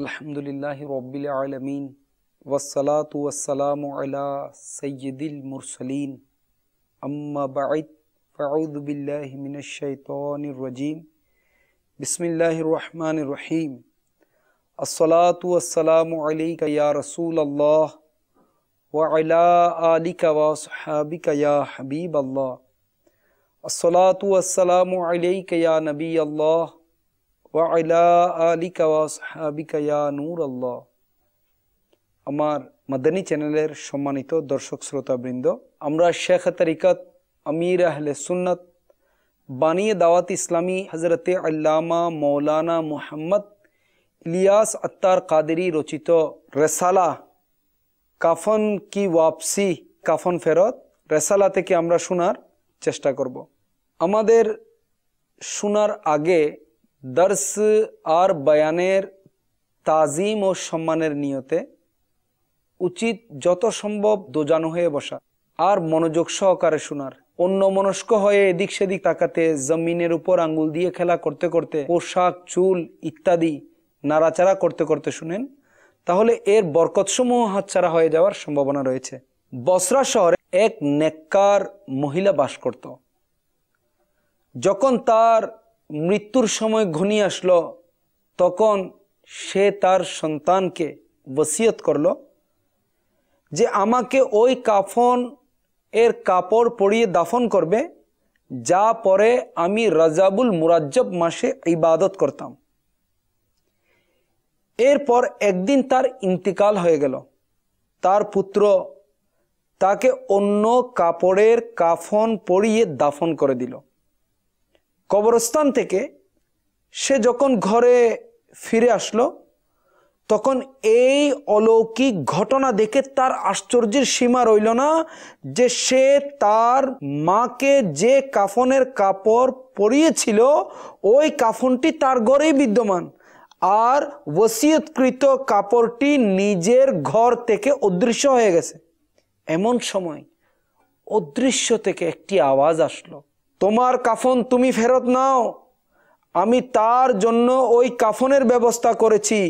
الحمد للہ رب العالمین والصلاة والسلام ولا سید المرسلین اما بعد باللہ من الشیطان الرجیم بسم اللہ الرحمن الرحیم الصلاة والسلام علیکہ یا رسول اللہ آلک و یا حبیب اللہ الصلاة والسلام علیکہ یا نبی اللہ আমার মাদানী চ্যানেলের সম্মানিত দর্শক শ্রোতাবৃন্দ আমরা শেখ তরিকাত আমির আহলে সুন্নত বানিয়ে দাওয়াত ইসলামী হজরতে আল্লামা মৌলানা মোহাম্মদ ইলিয়াস আত্তার কাদেরি রচিত রেসালা কাফন কি ওয়াপসি কাফন ফেরত রেসালা থেকে আমরা শোনার চেষ্টা করব আমাদের শোনার আগে দর্শ আর বয়ানের তাজিম ও সম্মানের নিয়তে উচিত যত সম্ভব দোজানো হয়ে বসা আর মনোযোগ সহকারে শোনার অন্য মনস্ক হয়ে এদিক সেদিক তাকাতে জমিনের উপর আঙ্গুল দিয়ে খেলা করতে করতে পোশাক চুল ইত্যাদি নাড়াচাড়া করতে করতে শুনেন তাহলে এর বরকতসমূহ হাতছাড়া হয়ে যাওয়ার সম্ভাবনা রয়েছে বসরা শহরে এক নেককার মহিলা বাস করত যখন তার মৃত্যুর সময় ঘনিয়ে আসলো তখন সে তার সন্তানকে বসিয়ত করল যে আমাকে ওই কাফন এর কাপড় পরিয়ে দাফন করবে যা পরে আমি রাজাবুল মুরাজ্জব মাসে ইবাদত করতাম এরপর একদিন তার ইন্তিকাল হয়ে গেল তার পুত্র তাকে অন্য কাপড়ের কাফন পরিয়ে দাফন করে দিল কবরস্থান থেকে সে যখন ঘরে ফিরে আসলো তখন এই অলৌকিক ঘটনা দেখে তার আশ্চর্যের সীমা রইল না যে সে তার মাকে যে কাফনের কাপড় পরিয়েছিল ওই কাফনটি তার ঘরেই বিদ্যমান আর ওসিয়তকৃত কাপড়টি নিজের ঘর থেকে অদৃশ্য হয়ে গেছে এমন সময় অদৃশ্য থেকে একটি আওয়াজ আসলো তোমার কাফন তুমি ফেরত নাও আমি তার জন্য ওই কাফনের ব্যবস্থা করেছি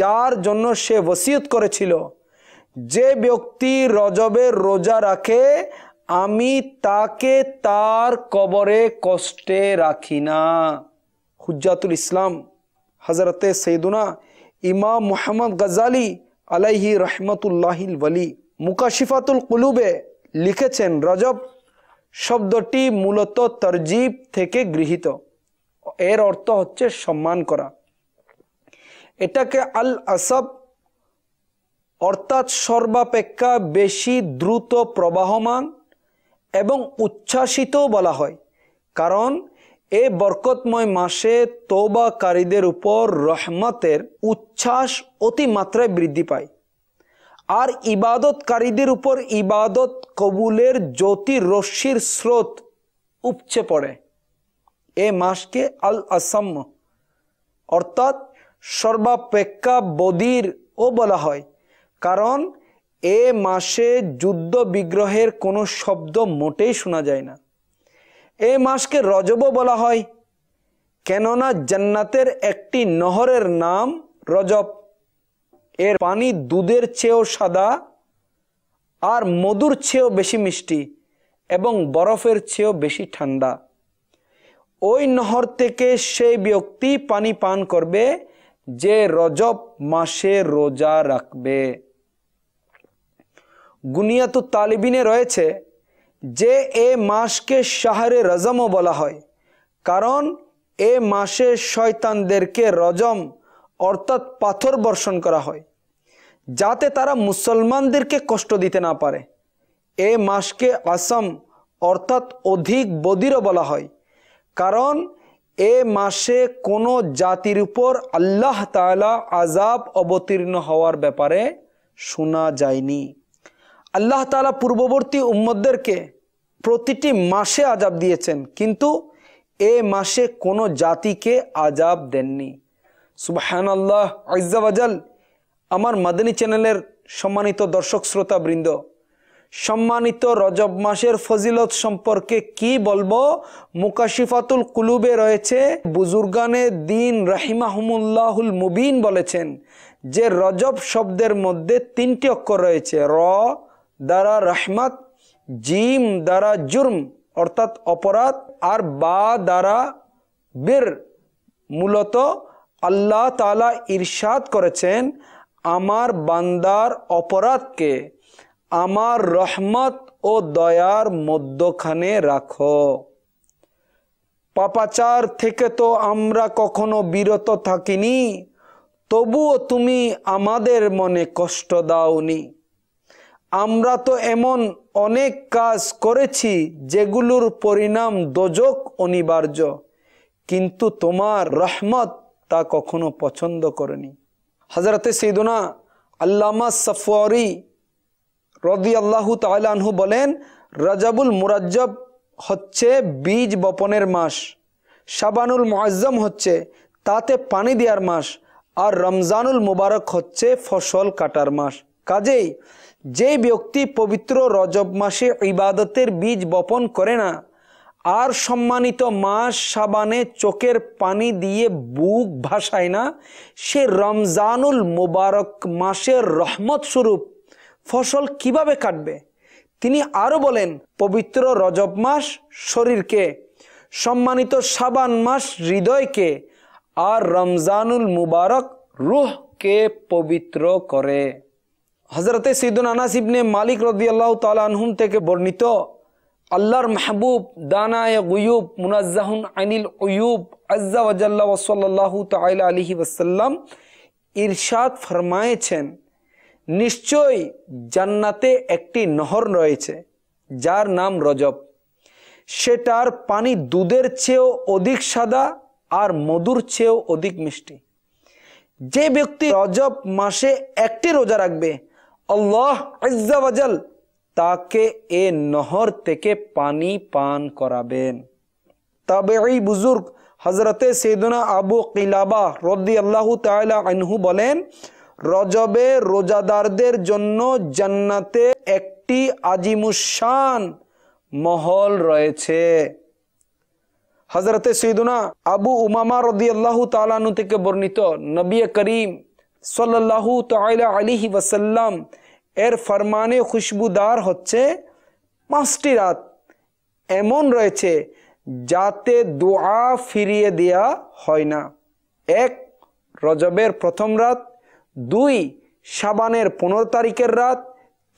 যার জন্য সে ওসিয়ত করেছিল যে ব্যক্তি রজবের রোজা রাখে আমি তাকে তার কবরে কষ্টে রাখি না হুজাতুল ইসলাম হজরতে সৈদুনা ইমাম মোহাম্মদ গজালি আলাইহি রহমতুল্লাহিল বলি মুকাশিফাতুল কুলুবে লিখেছেন রজব শব্দটি মূলত তরজিব থেকে গৃহীত এর অর্থ হচ্ছে সম্মান করা এটাকে আল আসব অর্থাৎ সর্বাপেক্ষা বেশি দ্রুত প্রবাহমান এবং উচ্ছ্বাসিত বলা হয় কারণ এ বরকতময় মাসে তোবাকারীদের উপর রহমতের উচ্ছ্বাস অতিমাত্রায় বৃদ্ধি পায় আর ইবাদতকারীদের উপর ইবাদত কবুলের জ্যোতি রশ্মির স্রোত উপচে পড়ে এ মাসকে আল আসাম্য অর্থাৎ সর্বাপেক্ষা বদির ও বলা হয় কারণ এ মাসে যুদ্ধ বিগ্রহের কোনো শব্দ মোটেই শোনা যায় না এ মাসকে রজবও বলা হয় কেননা জান্নাতের একটি নহরের নাম রজব এর পানি দুধের চেয়েও সাদা আর মধুর চেয়েও বেশি মিষ্টি এবং বরফের চেয়েও বেশি ঠান্ডা ওই নহর থেকে সেই ব্যক্তি পানি পান করবে যে রজব মাসে রোজা রাখবে গুনিয়াতু তালিবিনে রয়েছে যে এ মাসকে শাহরে রজমও বলা হয় কারণ এ মাসে শয়তানদেরকে রজম অর্থাৎ পাথর বর্ষণ করা হয় যাতে তারা মুসলমানদেরকে কষ্ট দিতে না পারে এ মাসকে আসাম অর্থাৎ অধিক বদিরও বলা হয় কারণ এ মাসে কোনো জাতির উপর আল্লাহ তালা আজাব অবতীর্ণ হওয়ার ব্যাপারে শোনা যায়নি আল্লাহ তালা পূর্ববর্তী উম্মদদেরকে প্রতিটি মাসে আজাব দিয়েছেন কিন্তু এ মাসে কোনো জাতিকে আজাব দেননি সুবাহান আল্লাহ আজাল আমার মাদানী চ্যানেলের সম্মানিত দর্শক শ্রোতাবৃন্দ সম্মানিত রজব মাসের ফজিলত সম্পর্কে কি বলবো মুকাশিফাতুল কুলুবে রয়েছে বুজুর্গানে দিন রাহিমাহমুল্লাহুল মুবিন বলেছেন যে রজব শব্দের মধ্যে তিনটি অক্ষর রয়েছে র দ্বারা রহমাত জিম দ্বারা জুর্ম অর্থাৎ অপরাধ আর বা দ্বারা বীর মূলত আল্লাহ তালা ইরশাদ করেছেন আমার বান্দার অপরাধকে আমার রহমত ও দয়ার মধ্যখানে রাখো পাপাচার থেকে তো আমরা কখনো বিরত থাকিনি তবুও তুমি আমাদের মনে কষ্ট দাওনি আমরা তো এমন অনেক কাজ করেছি যেগুলোর পরিণাম দোজক অনিবার্য কিন্তু তোমার রহমত তা কখনো পছন্দ করেনি হজরত সৈদনা আল্লামা সফরি রদি আল্লাহ তালাহু বলেন রাজাবুল মুরাজ্জব হচ্ছে বীজ বপনের মাস শাবানুল মুআজ্জম হচ্ছে তাতে পানি দেওয়ার মাস আর রমজানুল মুবারক হচ্ছে ফসল কাটার মাস কাজেই যে ব্যক্তি পবিত্র রজব মাসে ইবাদতের বীজ বপন করে না আর সম্মানিত মা সাবানে চোখের পানি দিয়ে বুক ভাসায় না সে রমজানুল মোবারক মাসের রহমত স্বরূপ ফসল কিভাবে কাটবে তিনি আরও বলেন পবিত্র রজব মাস শরীরকে সম্মানিত সাবান মাস হৃদয়কে আর রমজানুল মুবারক রুহকে পবিত্র করে হজরতে সিদ্দুন আনাসিবনে মালিক রদিয়াল্লাহ তালানহুম থেকে বর্ণিত আল্লাহর মাহবুব দানায় গুয়ুব মুনাজাহুন আনিল উয়ুব আজ্জা ওয়াজাল্লা ওসল্লাহু তাইলা আলহি ওসাল্লাম ইরশাদ ফরমায়েছেন নিশ্চয় জান্নাতে একটি নহর রয়েছে যার নাম রজব সেটার পানি দুধের চেয়েও অধিক সাদা আর মধুর চেয়েও অধিক মিষ্টি যে ব্যক্তি রজব মাসে একটি রোজা রাখবে আল্লাহ আজ্জাওয়াজাল তাকে এ নহর থেকে পানি পান করাবেন তবে এই বুজুর্গ হজরতে সেদুনা আবু কিলাবা রদি আল্লাহ তালা আনহু বলেন রজবে রোজাদারদের জন্য জান্নাতে একটি আজিমুসান মহল রয়েছে হজরতে সৈদুনা আবু উমামা রদি আল্লাহ তালানু থেকে বর্ণিত নবী করিম সাল্লাহ তাইলা আলিহি ওয়াসাল্লাম এর ফরমানে খুশবুদার হচ্ছে পাঁচটি রাত এমন রয়েছে যাতে দোয়া ফিরিয়ে দেয়া হয় না এক রজবের প্রথম রাত দুই সাবানের পনেরো তারিখের রাত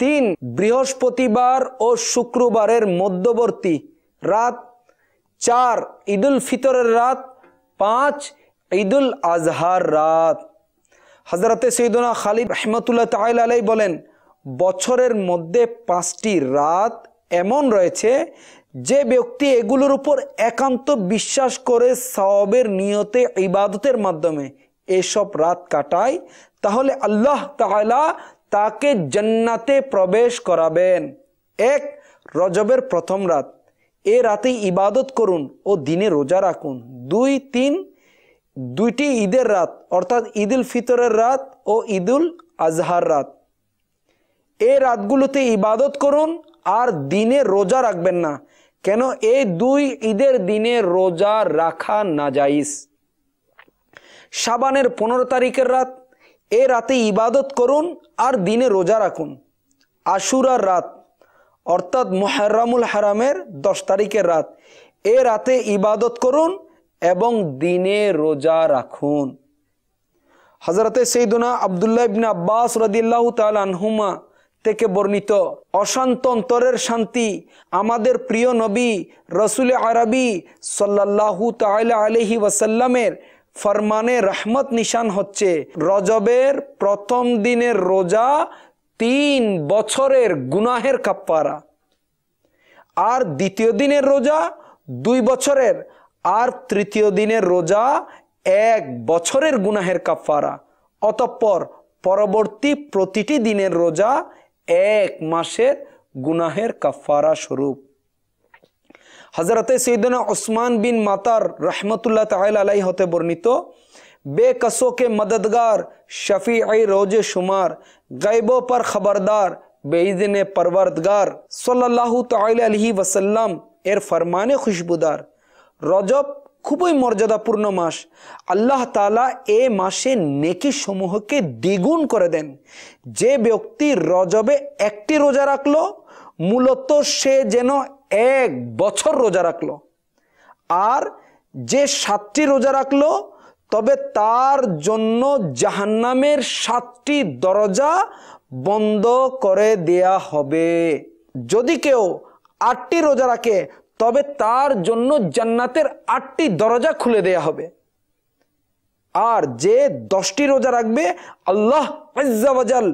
তিন বৃহস্পতিবার ও শুক্রবারের মধ্যবর্তী রাত চার ঈদুল ফিতরের রাত পাঁচ ঈদুল আজহার রাত হজরতে সৈদনা খালিদ রহমতুল্লাহ তাইল আলাই বলেন বছরের মধ্যে পাঁচটি রাত এমন রয়েছে যে ব্যক্তি এগুলোর উপর একান্ত বিশ্বাস করে সওয়াবের নিয়তে ইবাদতের মাধ্যমে এসব রাত কাটায় তাহলে আল্লাহ তাহলা তাকে জান্নাতে প্রবেশ করাবেন এক রজবের প্রথম রাত এ রাতে ইবাদত করুন ও দিনে রোজা রাখুন দুই তিন দুইটি ঈদের রাত অর্থাৎ ঈদুল ফিতরের রাত ও ঈদুল আজহার রাত এই রাতগুলোতে ইবাদত করুন আর দিনে রোজা রাখবেন না কেন এই দুই ঈদের দিনে রোজা রাখা যাইস সাবানের পনেরো তারিখের রাত এ রাতে ইবাদত করুন আর দিনে রোজা রাখুন আশুরার রাত অর্থাৎ মোহারামুল হারামের দশ তারিখের রাত এ রাতে ইবাদত করুন এবং দিনে রোজা রাখুন হজরতে সৈদুনা আবদুল্লাহ ইবিন আব্বাস রদিল্লাহ তালহুমা আনহুমা থেকে বর্ণিত অশান্ত অন্তরের শান্তি আমাদের প্রিয় নবী রসুল আরবি সাল্লাহু তাইলা আলহি ওয়াসাল্লামের ফরমানে রহমত নিশান হচ্ছে রজবের প্রথম দিনের রোজা তিন বছরের গুনাহের কাপ্পারা আর দ্বিতীয় দিনের রোজা দুই বছরের আর তৃতীয় দিনের রোজা এক বছরের গুনাহের কাপ্পারা অতঃপর পরবর্তী প্রতিটি দিনের রোজা ایک ماشر گناہر کفارہ شروع حضرت سیدنا عثمان بن رحمت اللہ تعالی علیہ ہوتے برنیتو بے قصوں کے مددگار شفیعی روز شمار غیبوں پر خبردار بے دن پروردگار صلی اللہ تعالی علیہ وسلم ایر فرمان خوشبودار رجب খুবই মর্যাদাপূর্ণ মাস আল্লাহ তালা এ মাসে নেকি সমূহকে দ্বিগুণ করে দেন যে ব্যক্তি রজবে একটি রোজা রাখলো মূলত সে যেন এক বছর রোজা রাখলো আর যে সাতটি রোজা রাখলো তবে তার জন্য জাহান্নামের সাতটি দরজা বন্ধ করে দেয়া হবে যদি কেউ আটটি রোজা রাখে তবে তার জন্য জান্নাতের আটটি দরজা খুলে দেয়া হবে আর যে দশটি রোজা রাখবে আল্লাহ আজ্জাবাজাল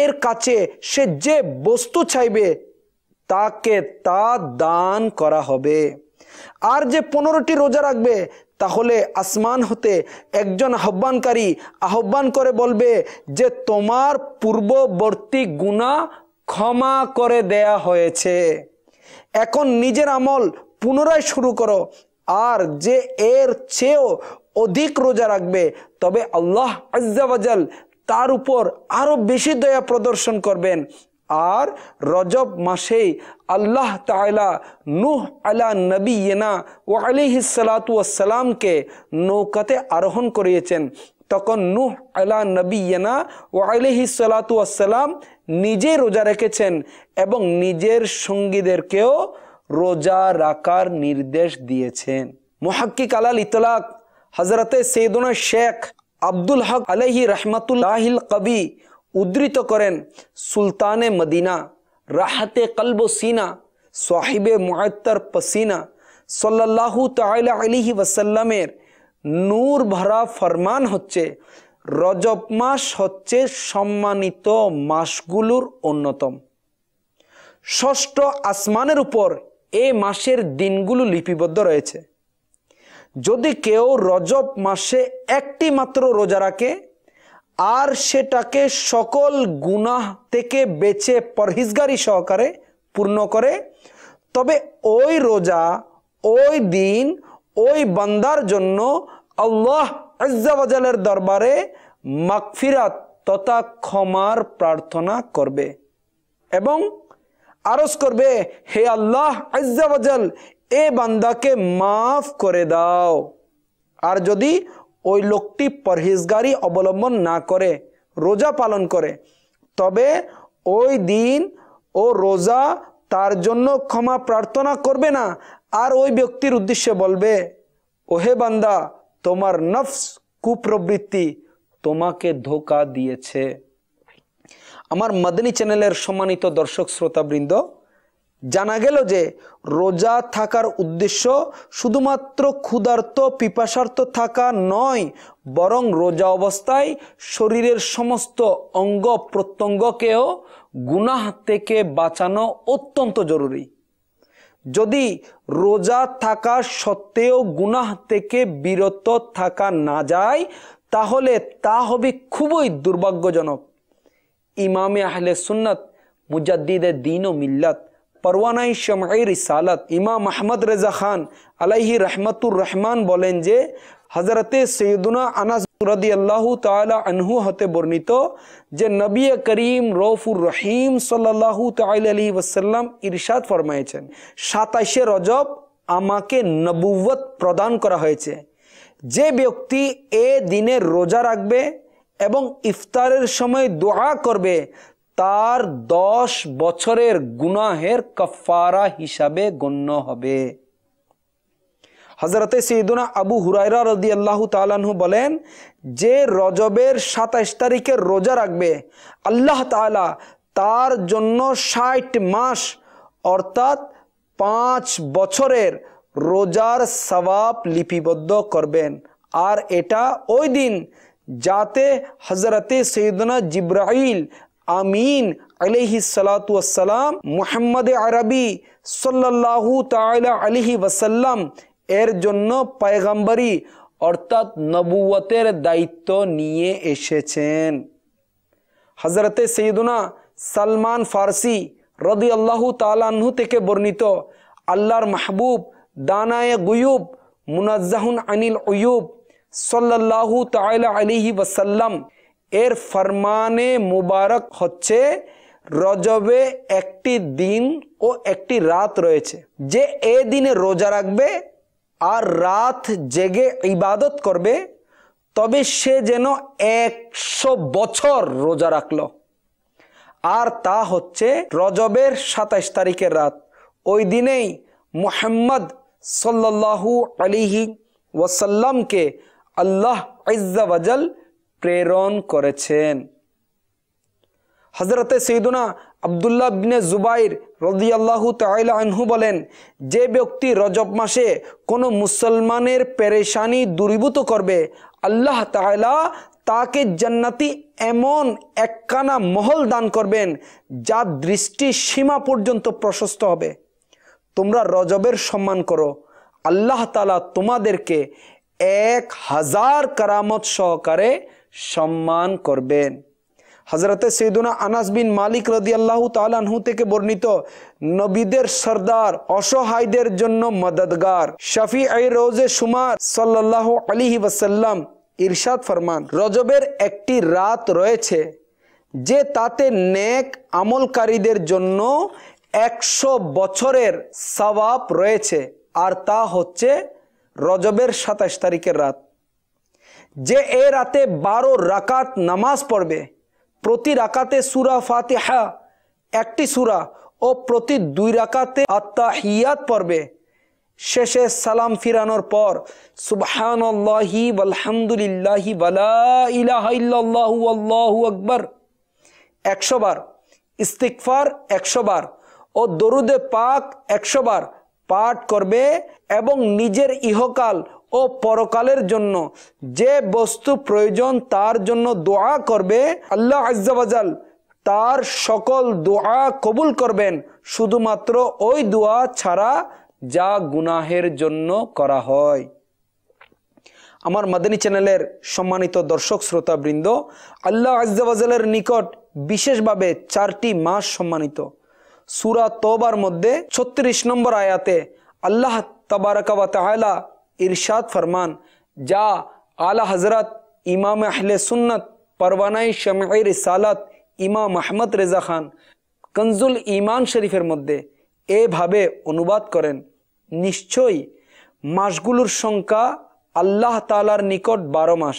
এর কাছে সে যে বস্তু চাইবে তাকে তা দান করা হবে আর যে পনেরোটি রোজা রাখবে তাহলে আসমান হতে একজন আহ্বানকারী আহ্বান করে বলবে যে তোমার পূর্ববর্তী গুণা ক্ষমা করে দেয়া হয়েছে এখন নিজের আমল পুনরায় শুরু করো আর যে এর চেয়েও অধিক রোজা রাখবে তবে আল্লাহ আজাল তার উপর আরও বেশি দয়া প্রদর্শন করবেন আর রজব মাসেই আল্লাহ তালা নুহ আলা নবীনা ও আলিহিসালাতু আসসালামকে নৌকাতে আরোহণ করিয়েছেন তখন নুহ আলা নবীনা ও আলহি আসসালাম নিজে রোজা রেখেছেন এবং নিজের সঙ্গীদেরকেও রোজা রাখার নির্দেশ দিয়েছেন মোহাক্কি আলাল ইতলাক হজরতে সেদনা শেখ আব্দুল হক আলহি রহমাতুল্লাহিল কবি উদ্ধৃত করেন সুলতানে মদিনা রাহাতে কলব সিনা সাহিবে মুআত্তার পসিনা সাল্লাল্লাহু তাআলা আলিহি ওয়াসাল্লামের নূর ভরা ফরমান হচ্ছে রজব মাস হচ্ছে সম্মানিত মাসগুলোর অন্যতম ষষ্ঠ আসমানের উপর এ মাসের দিনগুলো লিপিবদ্ধ রয়েছে যদি কেউ রজব মাসে একটি মাত্র রোজা রাখে আর সেটাকে সকল গুনাহ থেকে বেঁচে পরহিজগারি সহকারে পূর্ণ করে তবে ওই রোজা ওই দিন ওই বান্দার জন্য আল্লাহ আজ্জাবাজালের দরবারে মাকফিরাত তথা ক্ষমার প্রার্থনা করবে এবং আরস করবে হে আল্লাহ আজ্জাবাজাল এ বান্দাকে মাফ করে দাও আর যদি ওই লোকটি পরহেজগারি অবলম্বন না করে রোজা পালন করে তবে ওই দিন ও রোজা তার জন্য ক্ষমা প্রার্থনা করবে না আর ওই ব্যক্তির উদ্দেশ্যে বলবে ওহে বান্দা তোমার নফস কুপ্রবৃত্তি তোমাকে ধোকা দিয়েছে আমার মাদনী চ্যানেলের সম্মানিত দর্শক শ্রোতাবৃন্দ জানা গেল যে রোজা থাকার উদ্দেশ্য শুধুমাত্র ক্ষুধার্ত পিপাসার্থ থাকা নয় বরং রোজা অবস্থায় শরীরের সমস্ত অঙ্গ প্রত্যঙ্গকেও গুনাহ থেকে বাঁচানো অত্যন্ত জরুরি যদি রোজা থাকা সত্ত্বেও গুনাহ থেকে বিরত থাকা না যায় তাহলে তা হবে খুবই দুর্ভাগ্যজনক ইমামে আহলে সুন্নত মুজাদ্দিদে দিন ও মিল্লাত পরওয়ানাই শমাই রিসালাত ইমাম আহমদ রেজা খান আলাইহি রহমতুর রহমান বলেন যে হজরতে সৈয়দুনা আনাস রদি আল্লাহ তালা আনহু হতে বর্ণিত যে নবী করিম রৌফুর রহিম সাল্লাহু তাল আলী ওসাল্লাম ইরশাদ ফরমাইছেন সাতাইশে রজব আমাকে নবুয়ত প্রদান করা হয়েছে যে ব্যক্তি এ দিনে রোজা রাখবে এবং ইফতারের সময় দোয়া করবে তার দশ বছরের গুনাহের কফারা হিসাবে গণ্য হবে হজরতে সঈদুনা আবু হুরাইরা রদি আল্লাহ তালাহু বলেন যে রজবের সাতাইশ তারিখের রোজা রাখবে আল্লাহ তালা তার জন্য ষাট মাস অর্থাৎ পাঁচ বছরের রোজার সবাব লিপিবদ্ধ করবেন আর এটা ওই দিন যাতে হজরতে সৈদনা জিব্রাহল আমিন আলিহি সালাতাম মুহাম্মদ আরবি সাল্লাহ তাল আলিহি ওসাল্লাম এর জন্য পায়গাম্বারি অর্থাৎ নবুয়তের দায়িত্ব নিয়ে এসেছেন হজরতে সৈদুনা সালমান ফার্সি রদি আল্লাহু তালাহু থেকে বর্ণিত আল্লাহর মাহবুব দানায় গুয়ুব মুনাজাহুন আনিল উয়ুব সাল্লাহু তালা আলিহি ওসাল্লাম এর ফরমানে মুবারক হচ্ছে রজবে একটি দিন ও একটি রাত রয়েছে যে এ দিনে রোজা রাখবে আর রাত জেগে ইবাদত করবে তবে সে যেন একশো বছর রোজা রাখল আর তা হচ্ছে রজবের সাতাইশ তারিখের রাত ওই দিনেই মোহাম্মদ সাল্লাহু আলিহি ওয়াসাল্লামকে আল্লাহ ইজাবাজাল প্রেরণ করেছেন হজরতে সৈদুনা আবদুল্লাহ বিনে জুবাইর রদিয়াল্লাহু তাইলা আনহু বলেন যে ব্যক্তি রজব মাসে কোনো মুসলমানের পেরেশানি দূরীভূত করবে আল্লাহ তায়লা তাকে জান্নাতি এমন একখানা মহল দান করবেন যা দৃষ্টি সীমা পর্যন্ত প্রশস্ত হবে তোমরা রজবের সম্মান করো আল্লাহ তালা তোমাদেরকে এক হাজার কারামত সহকারে সম্মান করবেন হজরতে সৈদুনা আনাস বিন মালিক আল্লাহ তালানহু থেকে বর্ণিত নবীদের সর্দার অসহায়দের জন্য মদদগার শফি আই রোজে সুমার সাল্লাহ আলিহি ওয়াসাল্লাম ইরশাদ ফরমান রজবের একটি রাত রয়েছে যে তাতে নেক আমলকারীদের জন্য একশো বছরের সবাব রয়েছে আর তা হচ্ছে রজবের সাতাশ তারিখের রাত যে এ রাতে বারো রাকাত নামাজ পড়বে প্রতি রাকাতে সুরা ফাতেহা একটি সুরা ও প্রতি দুই রাকাতে আত্মা হিয়াত পড়বে শেষে সালাম ফিরানোর পর সুবহানল্লাহি আলহামদুলিল্লাহি আকবর একশো বার ইস্তিকফার একশো বার ও দরুদে পাক একশো বার পাঠ করবে এবং নিজের ইহকাল ও পরকালের জন্য যে বস্তু প্রয়োজন তার জন্য দোয়া করবে আল্লাহ আজাল তার সকল দোয়া কবুল করবেন শুধুমাত্র ওই দোয়া ছাড়া যা গুনাহের জন্য করা হয় আমার মাদানী চ্যানেলের সম্মানিত দর্শক শ্রোতাবৃন্দ আল্লাহ আজালের নিকট বিশেষভাবে চারটি মাস সম্মানিত সুরা তোবার মধ্যে ছত্রিশ নম্বর আয়াতে আল্লাহ তবারকাবা इरशाद फरमान जा आला हज़रत इमाम अहल सुन्नत परवाना शम रिसालत ইমাম আহমদ রেজা খান কঞ্জুল ইমান শরীফের মধ্যে এভাবে অনুবাদ করেন নিশ্চয়ই মাসগুলোর সংখ্যা আল্লাহ তালার নিকট বারো মাস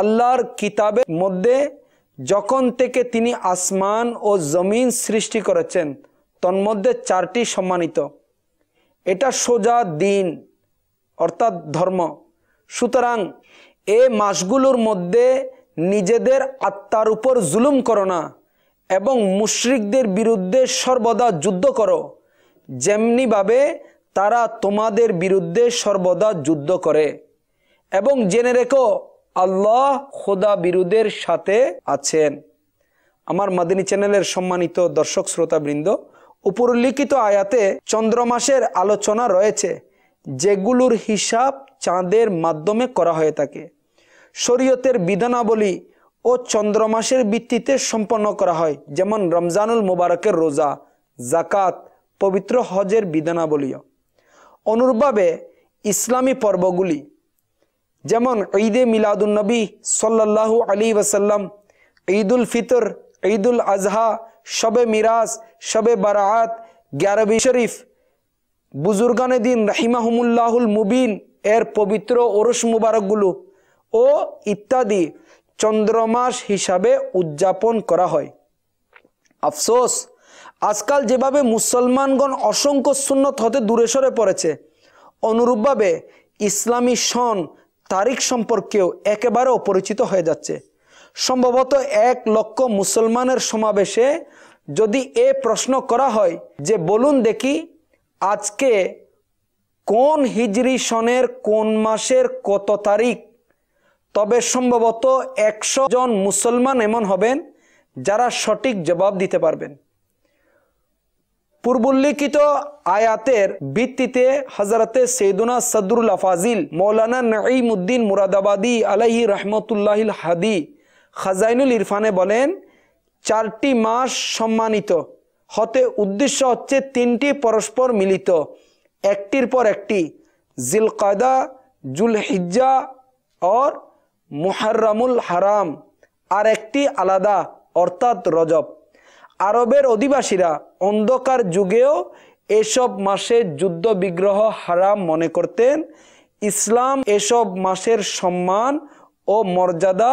আল্লাহর কিতাবের মধ্যে যখন থেকে তিনি আসমান ও জমিন সৃষ্টি করেছেন তন্মধ্যে চারটি সম্মানিত এটা সোজা দিন অর্থাৎ ধর্ম সুতরাং এ মাসগুলোর মধ্যে নিজেদের আত্মার উপর জুলুম করো না এবং মুশরিকদের বিরুদ্ধে সর্বদা যুদ্ধ করো যেমনিভাবে তারা তোমাদের বিরুদ্ধে সর্বদা যুদ্ধ করে এবং জেনে রেখো আল্লাহ খোদা বিরুদ্ধের সাথে আছেন আমার মাদিনী চ্যানেলের সম্মানিত দর্শক শ্রোতাবৃন্দ উপরলিখিত আয়াতে চন্দ্রমাসের আলোচনা রয়েছে যেগুলোর হিসাব চাঁদের মাধ্যমে করা হয়ে থাকে শরীয়তের বিধানাবলী ও চন্দ্রমাসের ভিত্তিতে সম্পন্ন করা হয় যেমন রমজানুল মোবারকের রোজা জাকাত পবিত্র হজের বিধানাবলীয় অনুরূপভাবে ইসলামী পর্বগুলি যেমন ঈদে মিলাদুলনবী সাল্লাল্লাহু আলী ওয়াসাল্লাম ঈদুল ফিতর ঈদুল আজহা শবে মিরাজ শবে বারাত গ্যারবি শরীফ বুজুর্গানে দিন রাহিমাহমুল্লাহুল মুবিন এর পবিত্র ওরস মুবারকগুলো ও ইত্যাদি চন্দ্রমাস হিসাবে উদযাপন করা হয় আফসোস আজকাল যেভাবে মুসলমানগণ অসংখ্য সুন্নত হতে দূরে সরে পড়েছে অনুরূপভাবে ইসলামী সন তারিখ সম্পর্কেও একেবারে অপরিচিত হয়ে যাচ্ছে সম্ভবত এক লক্ষ মুসলমানের সমাবেশে যদি এ প্রশ্ন করা হয় যে বলুন দেখি আজকে কোন হিজরি সনের কোন মাসের কত তারিখ তবে সম্ভবত একশো জন মুসলমান এমন হবেন যারা সঠিক জবাব দিতে পারবেন পূর্বোল্লিখিত আয়াতের ভিত্তিতে হজরতে সৈদুনা সদরুল আফাজিল মৌলানা নঈমুদ্দিন মুরাদাবাদী আলহি রহমতুল্লাহিল হাদি খাজাইনুল ইরফানে বলেন চারটি মাস সম্মানিত হতে উদ্দেশ্য হচ্ছে তিনটি পরস্পর মিলিত একটির পর একটি জিল জুল জুলহিজ্জা ওর মুহারামুল হারাম আর একটি আলাদা অর্থাৎ রজব আরবের অধিবাসীরা অন্ধকার যুগেও এসব মাসে যুদ্ধ বিগ্রহ হারাম মনে করতেন ইসলাম এসব মাসের সম্মান ও মর্যাদা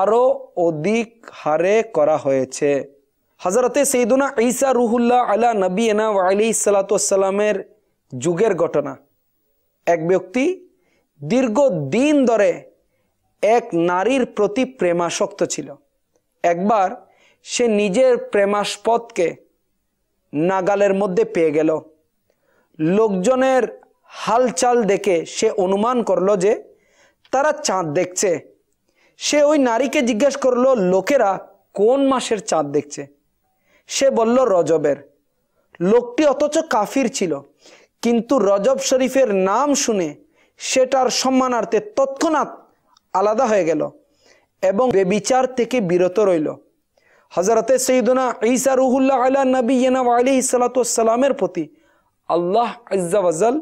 আরও অধিক হারে করা হয়েছে হজরতে সেইদুনা ঈসা রুহুল্লাহ আলা এনা আলি সালাতামের যুগের ঘটনা এক ব্যক্তি দীর্ঘ দিন ধরে এক নারীর প্রতি প্রেমাসক্ত ছিল একবার সে নিজের প্রেমাস্পদকে নাগালের মধ্যে পেয়ে গেল লোকজনের হালচাল দেখে সে অনুমান করলো যে তারা চাঁদ দেখছে সে ওই নারীকে জিজ্ঞেস করলো লোকেরা কোন মাসের চাঁদ দেখছে সে বলল রজবের লোকটি অথচ কাফির ছিল কিন্তু রজব শরীফের নাম শুনে সেটার সম্মানার্থে তৎক্ষণাৎ আলাদা হয়ে গেল এবং বেবিচার থেকে বিরত রইল হজরতে সঈদুনা ঈসা রুহুল্লাহ আল্লাহ নবী ইয়েনা আলী সালাতামের প্রতি আল্লাহ আজাল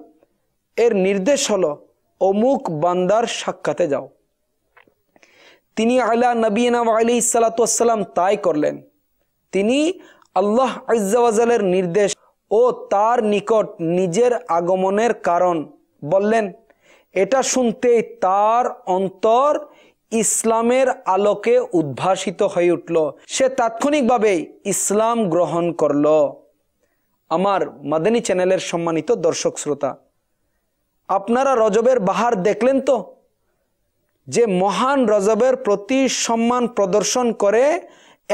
এর নির্দেশ হল অমুক বান্দার সাক্ষাতে যাও তিনি আলা নবীনা আলী সালাতাম তাই করলেন তিনি আল্লাহ আজ্জাওয়াজালের নির্দেশ ও তার নিকট নিজের আগমনের কারণ বললেন এটা শুনতেই তার অন্তর ইসলামের আলোকে উদ্ভাসিত হয়ে উঠল সে তাৎক্ষণিকভাবে ইসলাম গ্রহণ করল আমার মাদানী চ্যানেলের সম্মানিত দর্শক শ্রোতা আপনারা রজবের বাহার দেখলেন তো যে মহান রজবের প্রতি সম্মান প্রদর্শন করে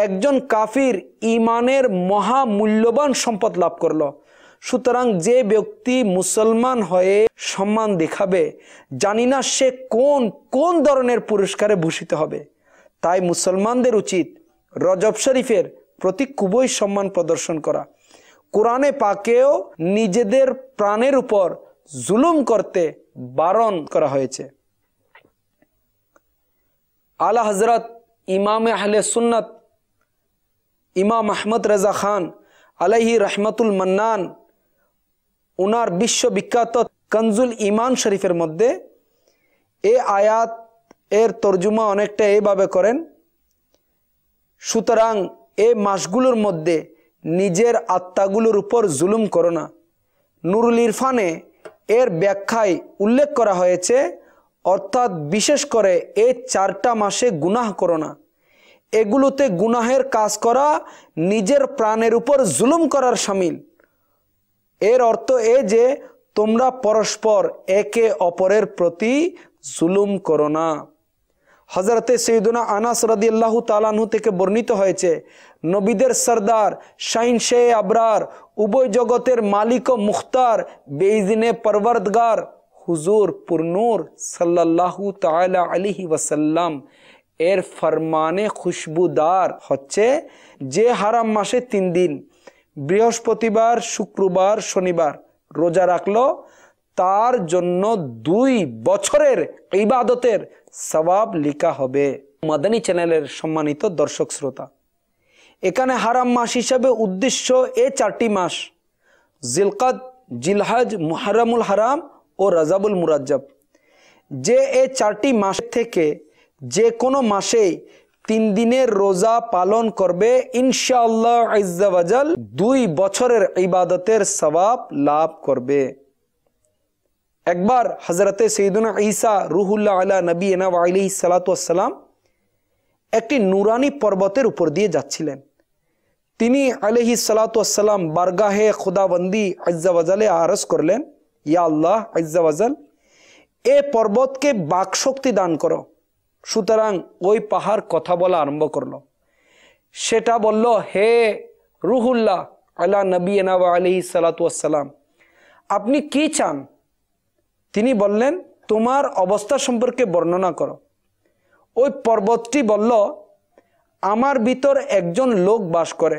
একজন কাফির ইমানের মহামূল্যবান সম্পদ লাভ করলো সুতরাং যে ব্যক্তি মুসলমান হয়ে সম্মান দেখাবে জানি না সে কোন কোন ধরনের পুরস্কারে ভূষিত হবে তাই মুসলমানদের উচিত রজব শরীফের প্রতি খুবই সম্মান প্রদর্শন করা কোরআনে পাকেও নিজেদের প্রাণের উপর জুলুম করতে বারণ করা হয়েছে আলা হজরত ইমামে আহলে সুন্নাত ইমাম আহমদ রেজা খান আলাইহি রহমাতুল মান্নান ওনার বিশ্ববিখ্যাত কনজুল ইমান শরীফের মধ্যে এ আয়াত এর তর্জুমা অনেকটা এভাবে করেন সুতরাং এ মাসগুলোর মধ্যে নিজের আত্মাগুলোর উপর জুলুম করো না নুরুল ইরফানে এর ব্যাখ্যায় উল্লেখ করা হয়েছে অর্থাৎ বিশেষ করে এ চারটা মাসে গুনাহ করো না এগুলোতে গুনাহের কাজ করা নিজের প্রাণের উপর জুলুম করার সামিল এর অর্থ এ যে তোমরা পরস্পর একে অপরের প্রতি জুলুম করো না হজরতে সৈদুনা আনাস আল্লাহ তালানহু থেকে বর্ণিত হয়েছে নবীদের সর্দার শাইন শে আবরার উভয় জগতের মালিক ও মুখতার বেইজিনে পরবর্দগার হুজুর পুরনুর সাল্লাহ তালা আলিহি ওয়াসাল্লাম এর ফরমানে খুশবুদার হচ্ছে যে হারাম মাসে তিন দিন বৃহস্পতিবার শুক্রবার শনিবার রোজা রাখলো তার জন্য দুই বছরের ইবাদতের সবাব লিখা হবে মাদানী চ্যানেলের সম্মানিত দর্শক শ্রোতা এখানে হারাম মাস হিসাবে উদ্দেশ্য এ চারটি মাস জিলকাত জিলহাজ মুহারামুল হারাম ও রাজাবুল মুরাজ্জাব যে এ চারটি মাস থেকে যে কোনো মাসে তিন দিনের রোজা পালন করবে ইনশাআল্লাহ দুই বছরের ইবাদতের সবাব লাভ করবে একবার হজরতে সঈদুনা ঈসা রুহুল্লাহ আলা নবী এনা আলি সালাতাম একটি নুরানি পর্বতের উপর দিয়ে যাচ্ছিলেন তিনি আলহি সালাতাম বারগাহে খুদাবন্দি আজ্জাবাজালে আরস করলেন ইয়া আল্লাহ আজ্জাবাজাল এ পর্বতকে বাকশক্তি দান করো সুতরাং ওই পাহাড় কথা বলা আরম্ভ করলো সেটা বলল হে রুহুল্লাহ আল্লাহ নবী এনাবা আলি সালাতাম আপনি কি চান তিনি বললেন তোমার অবস্থা সম্পর্কে বর্ণনা করো ওই পর্বতটি বলল আমার ভিতর একজন লোক বাস করে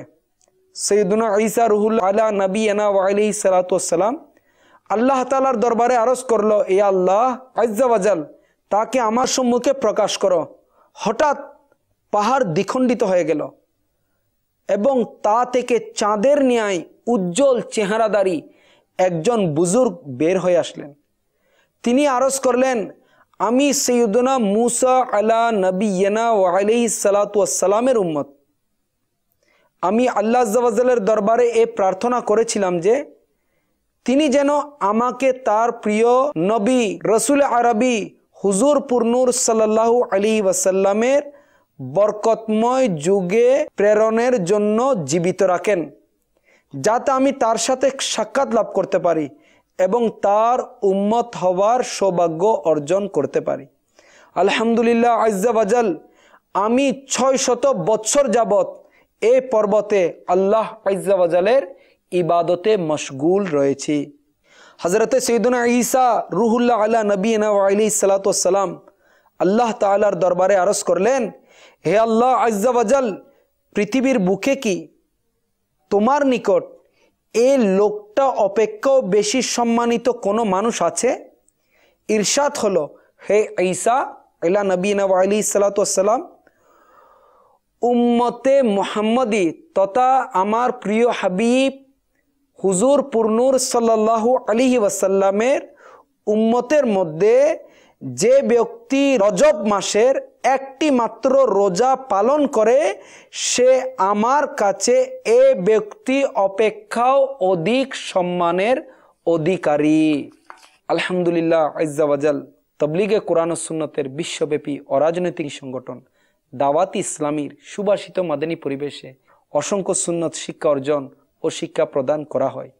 সৈদুনা ঈসা রুহুল আল্লাহ নবী এনা আলি সালাতাম আল্লাহ তালার দরবারে আরজ করলো এ আল্লাহ আজ্জাবাজাল তাকে আমার সম্মুখে প্রকাশ করো হঠাৎ পাহাড় দ্বিখণ্ডিত হয়ে গেল এবং তা থেকে চাঁদের ন্যায় উজ্জ্বল চেহারাদারি একজন বুজুর্গ বের হয়ে আসলেন তিনি আরজ করলেন আমি সৈয়দনা মুসা আলা নবীনা ওয়ালি সালাতামের উম্মত আমি আল্লাহ জওয়াজালের দরবারে এ প্রার্থনা করেছিলাম যে তিনি যেন আমাকে তার প্রিয় নবী রসুল আরবি হুজুর পূর্ণুর সাল্লাহ আলী ওয়াসাল্লামের বরকতময় যুগে প্রেরণের জন্য জীবিত রাখেন যাতে আমি তার সাথে সাক্ষাৎ লাভ করতে পারি এবং তার উম্মত হওয়ার সৌভাগ্য অর্জন করতে পারি আলহামদুলিল্লাহ আজাল আমি ছয় শত বৎসর যাবত এ পর্বতে আল্লাহ আজালের ইবাদতে মশগুল রয়েছি হজরত সৈদুনা ঈসা রুহুল্লাহ আল্লাহ নবীনা আলি সালাতাম আল্লাহ তালার দরবারে আরস করলেন হে আল্লাহ আজ্জাবাজাল পৃথিবীর বুকে কি তোমার নিকট এ লোকটা অপেক্ষাও বেশি সম্মানিত কোনো মানুষ আছে ইরশাদ হলো হে ঈসা আল্লাহ নবীনা আলি সালাতাম উম্মতে মোহাম্মদী তথা আমার প্রিয় হাবিব হুজুর পূর্ণুর সাল্লাহ আলিহি ওয়াসাল্লামের উম্মতের মধ্যে যে ব্যক্তি রজব মাসের একটি মাত্র রোজা পালন করে সে আমার কাছে এ ব্যক্তি অপেক্ষাও অধিক সম্মানের অধিকারী আলহামদুলিল্লাহ আজাল তবলিগে কোরআন সুন্নতের বিশ্বব্যাপী অরাজনৈতিক সংগঠন দাওয়াতি ইসলামীর সুবাসিত মাদানী পরিবেশে অসংখ্য সুন্নত শিক্ষা অর্জন ও শিক্ষা প্রদান করা হয়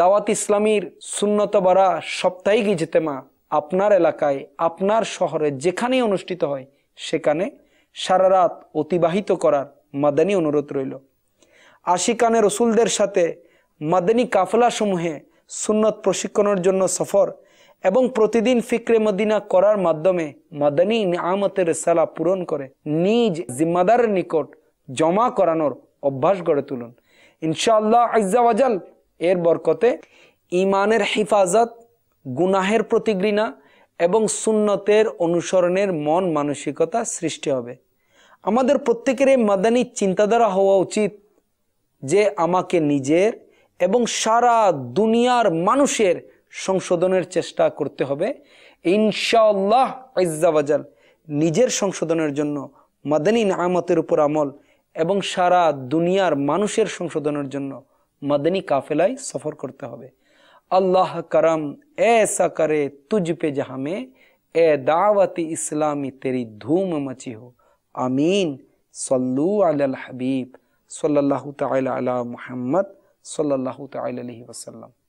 দাওয়াত ইসলামীর বাড়া সাপ্তাহিক ইজতেমা আপনার এলাকায় আপনার শহরে যেখানেই অনুষ্ঠিত হয় সেখানে সারা রাত অতিবাহিত করার মাদানী অনুরোধ রইল আশিকানে রসুলদের সাথে মাদানী কাফলাসমূহে সুন্নত প্রশিক্ষণের জন্য সফর এবং প্রতিদিন ফিক্রে মদিনা করার মাধ্যমে মাদানী আমতের সালা পূরণ করে নিজ জিম্মাদারের নিকট জমা করানোর অভ্যাস গড়ে তুলুন ইনশাল্লাহ আজাল এর বরকতে ইমানের হেফাজত গুনাহের প্রতিঘৃণা এবং সুন্নতের অনুসরণের মন মানসিকতা সৃষ্টি হবে আমাদের প্রত্যেকের এই মাদানী চিন্তাধারা হওয়া উচিত যে আমাকে নিজের এবং সারা দুনিয়ার মানুষের সংশোধনের চেষ্টা করতে হবে ইনশাল্লাহ আজাল নিজের সংশোধনের জন্য মাদানী নামতের উপর আমল এবং সারা দুনিয়ার মানুষের সংশোধনের জন্য মাদানী কাফেলায় সফর করতে হবে আল্লাহ করম এ সাকারে তুজ পে জাহামে এ দাওয়াতি ইসলামী তেরি ধুম মচি হো আমিন সল্লু আল হাবিব সাল্লাহ তাল আলা মোহাম্মদ সাল্লাহ তাল আলহি ওসাল্লাম